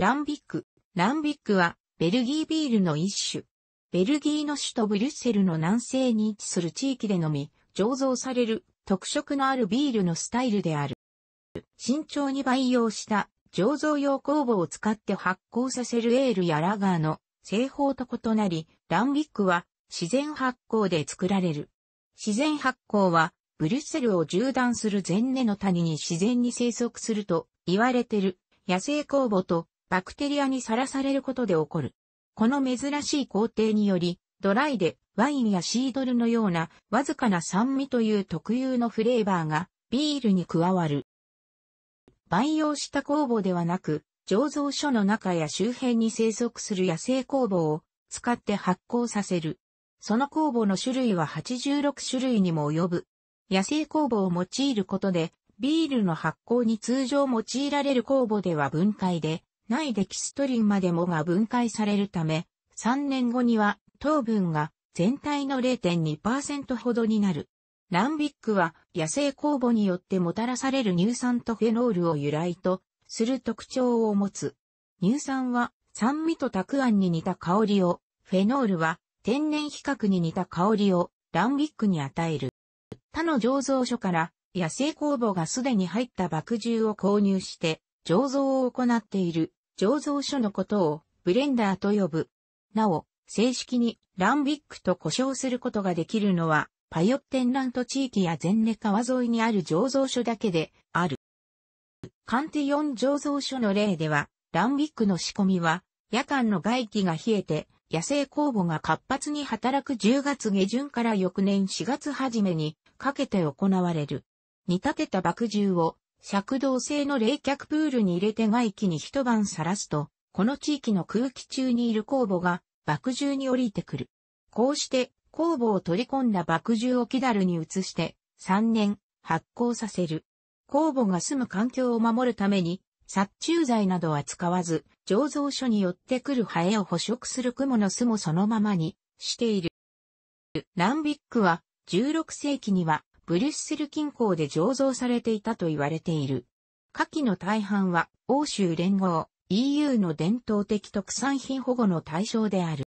ランビック。ランビックは、ベルギービールの一種。ベルギーの首都ブリュッセルの南西に位置する地域でのみ、醸造される特色のあるビールのスタイルである。慎重に培養した醸造用酵母を使って発酵させるエールやラガーの製法と異なり、ランビックは自然発酵で作られる。自然発酵は、ブリュッセルを縦断する前根の谷に自然に生息すると言われてる野生酵母とバクテリアにさらされることで起こる。この珍しい工程により、ドライでワインやシードルのようなわずかな酸味という特有のフレーバーがビールに加わる。培養した酵母ではなく、醸造所の中や周辺に生息する野生酵母を使って発酵させる。その酵母の種類は86種類にも及ぶ。野生酵母を用いることで、ビールの発酵に通常用いられる酵母では分解で、ないデキストリンまでもが分解されるため、3年後には糖分が全体の0.2%ほどになる。ランビックは野生酵母によってもたらされる乳酸とフェノールを由来とする特徴を持つ。乳酸は酸味とたくあんに似た香りを、フェノールは天然比較に似た香りをランビックに与える。他の醸造所から野生酵母がすでに入った麦汁を購入して醸造を行っている醸造所のことをブレンダーと呼ぶ。なお、正式にランビックと呼称することができるのは、パヨッテンラント地域や全ネ川沿いにある醸造所だけである。カンティオン醸造所の例では、ランビックの仕込みは、夜間の外気が冷えて、野生酵母が活発に働く10月下旬から翌年4月初めにかけて行われる。煮立てた麦汁を尺道製の冷却プールに入れて外気に一晩さらすと、この地域の空気中にいる酵母が爆獣に降りてくる。こうして酵母を取り込んだ爆獣を木だるに移して3年発酵させる。酵母が住む環境を守るために殺虫剤などは使わず、醸造所によって来るハエを捕食する蜘蛛の巣もそのままにしている。ランビックは16世紀にはブリュッセル近郊で醸造されていたと言われている。下記の大半は欧州連合 EU の伝統的特産品保護の対象である。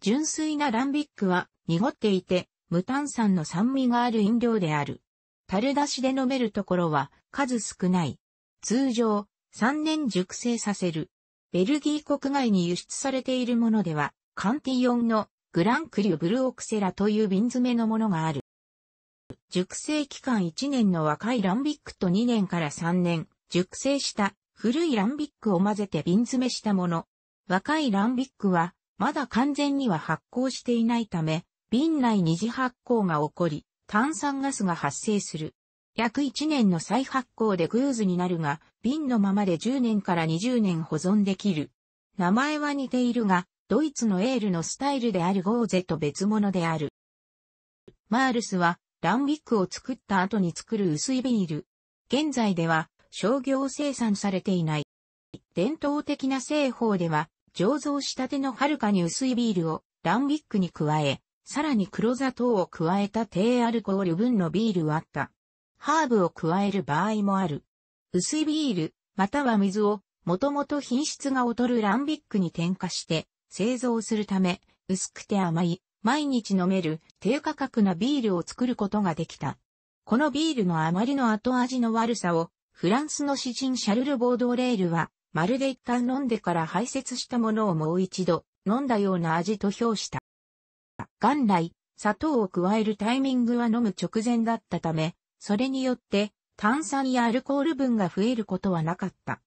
純粋なランビックは濁っていて無炭酸の酸味がある飲料である。樽出しで飲めるところは数少ない。通常3年熟成させる。ベルギー国外に輸出されているものでは、カンティヨンのグランクリュブルオクセラという瓶詰めのものがある。熟成期間1年の若いランビックと2年から3年、熟成した古いランビックを混ぜて瓶詰めしたもの。若いランビックは、まだ完全には発酵していないため、瓶内二次発酵が起こり、炭酸ガスが発生する。約1年の再発酵でグーズになるが、瓶のままで10年から20年保存できる。名前は似ているが、ドイツのエールのスタイルであるゴーゼと別物である。マールスは、ランビックを作った後に作る薄いビール。現在では商業生産されていない。伝統的な製法では、醸造したてのはるかに薄いビールをランビックに加え、さらに黒砂糖を加えた低アルコール分のビールはあった。ハーブを加える場合もある。薄いビール、または水を、もともと品質が劣るランビックに添加して、製造するため、薄くて甘い、毎日飲める低価格なビールを作ることができた。このビールのあまりの後味の悪さを、フランスの詩人シャルル・ボードレールは、まるで一旦飲んでから排泄したものをもう一度飲んだような味と評した。元来、砂糖を加えるタイミングは飲む直前だったため、それによって炭酸やアルコール分が増えることはなかった。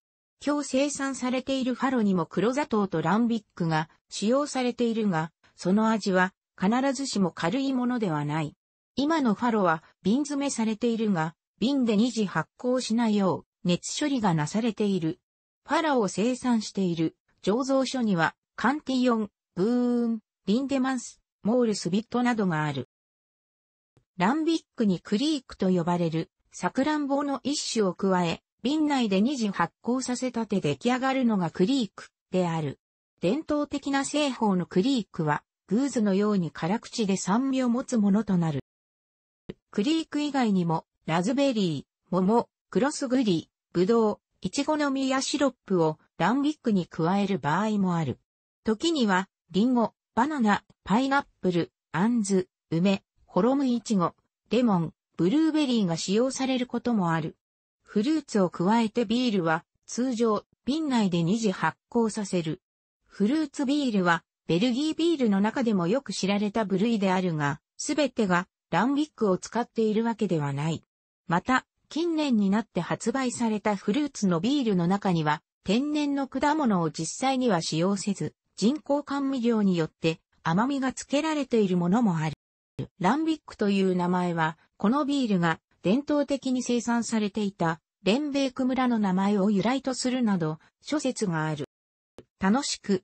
今日生産されているファロにも黒砂糖とランビックが使用されているが、その味は必ずしも軽いものではない。今のファロは瓶詰めされているが、瓶で二次発酵しないよう熱処理がなされている。ファラを生産している醸造所にはカンティオン、ブーン、リンデマンス、モールスビットなどがある。ランビックにクリークと呼ばれるサクランボの一種を加え、瓶内で二次発酵させたて出来上がるのがクリークである。伝統的な製法のクリークはグーズのように辛口で酸味を持つものとなる。クリーク以外にも、ラズベリー、桃、クロスグリー、ブドウ、イチゴの実やシロップをランウィックに加える場合もある。時には、リンゴ、バナナ、パイナップル、アンズ、梅、ホロムイチゴ、レモン、ブルーベリーが使用されることもある。フルーツを加えてビールは通常瓶内で2次発酵させる。フルーツビールはベルギービールの中でもよく知られた部類であるが、すべてがランビックを使っているわけではない。また、近年になって発売されたフルーツのビールの中には、天然の果物を実際には使用せず、人工甘味料によって甘みが付けられているものもある。ランビックという名前は、このビールが伝統的に生産されていた、レンベーク村の名前を由来とするなど、諸説がある。楽しく、